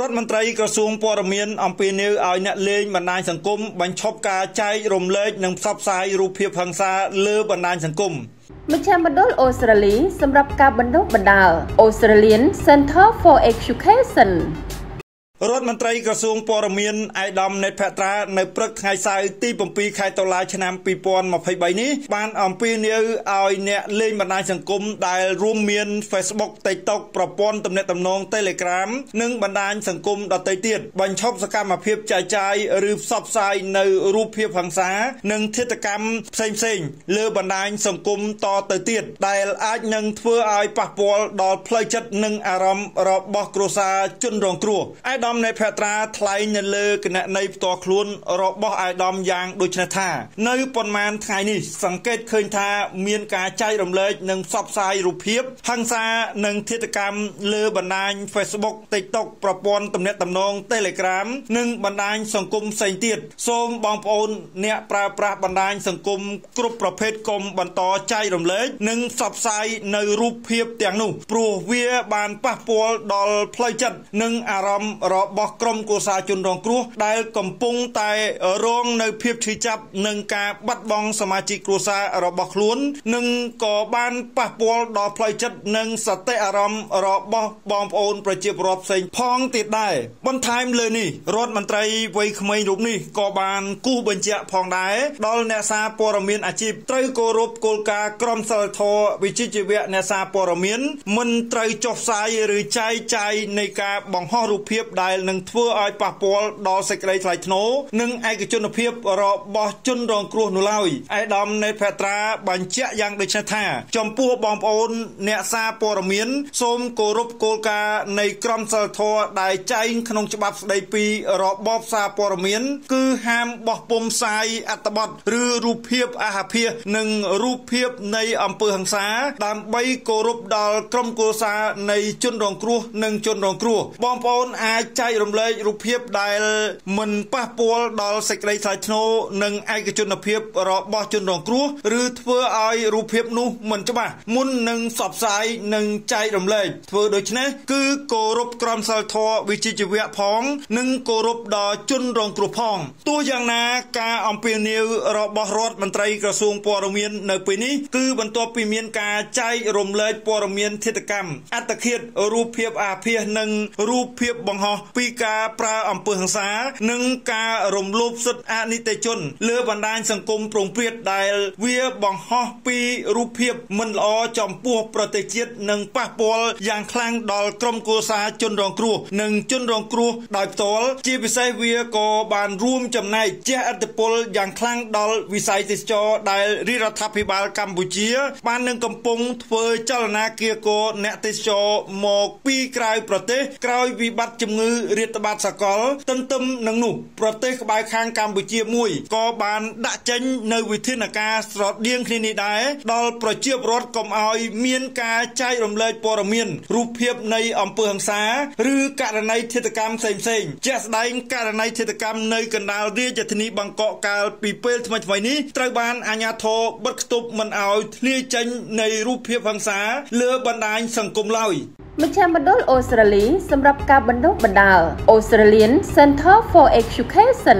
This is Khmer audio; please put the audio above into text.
រដ្ឋមន្ត្រីក្រសួងព័ត៌មានអំពាវនាវឲ្យអ្នកលេងបណ្ដាញសង្គមបញ្ឈប់ការចែករំលែកនិងផ្សព្វផ្សាយរូបភាពហិង្សា លើបណ្ដាញសង្គមមជ្ឈមណ្ឌលអូស្ត្រាលីសម្រាប់ការបណ្ដុះបណ្ដាល Australian Center for Education រដ្ឋមន្ត្រីក្រសួងព័ត៌មានអៃដាមណេតផាត្រានៅព្រឹកថ្ងៃសៅរ៍ទី7ខែតុលាឆ្នាំ2023នេះបានអំពាវនាវឲ្យអ្នកលេងបណ្ដាញសង្គមដែលរួមមាន Facebook TikTok ប្រព័ន្ធទំនាក់ទំនង Telegram និងបណ្ដាញសង្គមដទៃទៀតបញ្ឈប់សកម្មភាពចាយចាយឬផ្សព្វផ្សាយនៅរូបភាពហិង្សានិងធាតកម្មផ្សេងៗលើបណ្ដាញសង្គមតទៅទៀត ដែលអាចនឹងធ្វើឲ្យប៉ះពាល់ដល់ផ្លូវចិត្តនិងអារម្មណ៍របស់គ្រួសារជនរងគ្រោះអៃដាមណេផេត្រាថ្លែងនៅលើគណនីផ្ទាល់ខ្លួនរបស់អាយដាមយ៉ាងដូចនេះថានៅប៉ុន្មានថ្ងៃនេះ សង្កេតឃើញថាមានការចែករំលែកនិងផ្សព្វផ្សាយរូបភាពហិង្សានិងធាតកម្មលើបណ្ដាញ Facebook TikTok ប្រព័ន្ធទំនាក់ទំនង Telegram និងបណ្ដាញ សង្គមផ្សេងទៀតសូមបងប្អូន អ្នកប្រើប្រាស់បណ្ដាញសង្គមគ្រប់ប្រភេទកុំបន្តចែករំលែកនិងផ្សព្វផ្សាយនៅរូបភាពទាំងនោះ ព្រោះវាបានប៉ះពាល់ដល់ផ្លូវចិត្តនិងអារម្មណ៍របស់ក្រមគូសាជនរងគ្រោះ ដែល កំពុងតែរងនៅភាពឈឺចាប់នឹងការបាត់បង់សមាជិកគ្រួសាររបស់ខ្លួននិងក៏បានប៉ះពាល់ដល់ផ្លូវចិត្តនិងសតិអារម្មណ៍របស់បងប្អូនប្រជាពលរដ្ឋផ្សេងផងទៀតដែរបន្ថែមលើនេះរដ្ឋមន្ត្រីវ័យក្មេងរូបនេះក៏បាន គូសបញ្ជាក់ផងដែរដល់អ្នកសារព័ត៌មានអាជីពត្រូវគោរពគោលការណ៍ក្រមសីលធម៌វិជ្ជាជីវៈអ្នកសារព័ត៌មានមិនត្រូវចុះផ្សាយឬចែកចាយនៃការបង្ហោះរូបភាពដែលដែលនឹងធ្វើឲ្យប៉ះពាល់ដល់សេចក្តីថ្លៃថ្នូរនិងឯកជនភាព របស់ជនរងគ្រោះនោះឡើយអេដាមណេតផេត្រាបញ្ជាក់យ៉ាងដូចនេះថា ចំពោះបងប្អូនអ្នកសារព័ត៌មានសូមគោរពគោលការណ៍នៃក្រមសីលធម៌ដែលចែងក្នុងច្បាប់ស្តីពីរបបសារព័ត៌មានគឺហាមបោះពុំផ្សាយអត្ថបទឬរូបភាពអាហាភាសនិងរូបភាពនៃអំពើហិង្សាដើម្បីគោរពដល់ក្រុមគូសានៃជនរងគ្រោះនិងជនរងគ្រោះបងប្អូនអាចចែករំលែករូបភាពដែល មិនប៉ះពាល់ដល់សេចក្តីថ្លៃថ្នូរនិងឯកជនភាពរបស់ជនរងគ្រោះឬធ្វើឲ្យរូបភាពនោះមិនច្បាស់មុននឹងផ្សព្វផ្សាយនិងចែករំលែកធ្វើដូច្នេះគឺគោរពក្រមសីលធម៌វិជ្ជាជីវៈផង និងគោរពដល់ជនរងគ្រោះផងទោះយ៉ាងណាការអំពាវនាវរបស់រដ្ឋមន្ត្រីក្រសួងព័ត៌មាននៅពេលនេះគឺបន្ទាប់ពីមានការចែករំលែកព័ត៌មានធិតកម្មអត្តឃាតរូបភាពអាភាសនិងរូបភាពបង្ហោះពីការប្រើអំពើហិង្សានិងការរំលោភសិទ្ធិអនិច្ចជនលើបណ្ដាញសង្គមប្រងព្រាតដែលវាបង្ហោះពីរូបភាពមិនល្អចំពោះប្រទេសជាតិនិងប៉ះពាល់យ៉ាងខ្លាំងដល់ក្រុមគូសាជនរងគ្រោះនិងជនរងគ្រោះដោយផ្ទាល់ជាពិសេសវាក៏បានរួមចំណែកជះឥទ្ធិពលយ៉ាងខ្លាំងដល់វិស័យទេសចរដែលរាជរដ្ឋាភិបាលកម្ពុជាបាននឹងកំពុងធ្វើចលនាគៀកោអ្នកទេសចរមកពីក្រៅប្រទេសក្រោយវិបត្តិជំងឺរាតត្បាតសកលទន្ទឹមនឹងនោះប្រទេសក្បែរខាងកម្ពុជាមួយក៏បានដាក់ចេញនៅវិធានការស្រដៀងគ្នានេះដែរដល់ប្រជាពលរដ្ឋកុំឲ្យមានការចែករំលែកព័ត៌មានរូបភាពនៃអំពើហិង្សាឬករណីធិតកម្មផ្សេងៗជាក់ស្ដែងករណីធិតកម្មនៅកណ្ដាលរាជធានីបាងកកកាលពីពេលថ្មីៗនេះត្រូវបានអាជ្ញាធរបិទគប់មិនឲ្យធ្លាយចេញនៃរូបភាពហិង្សាលើបណ្ដាញសង្គមឡើយ។មជ្ឈមណ្ឌលអូស្ត្រាលីសម្រាប់ការបណ្ដុះបណ្ដាល Australian Center for Education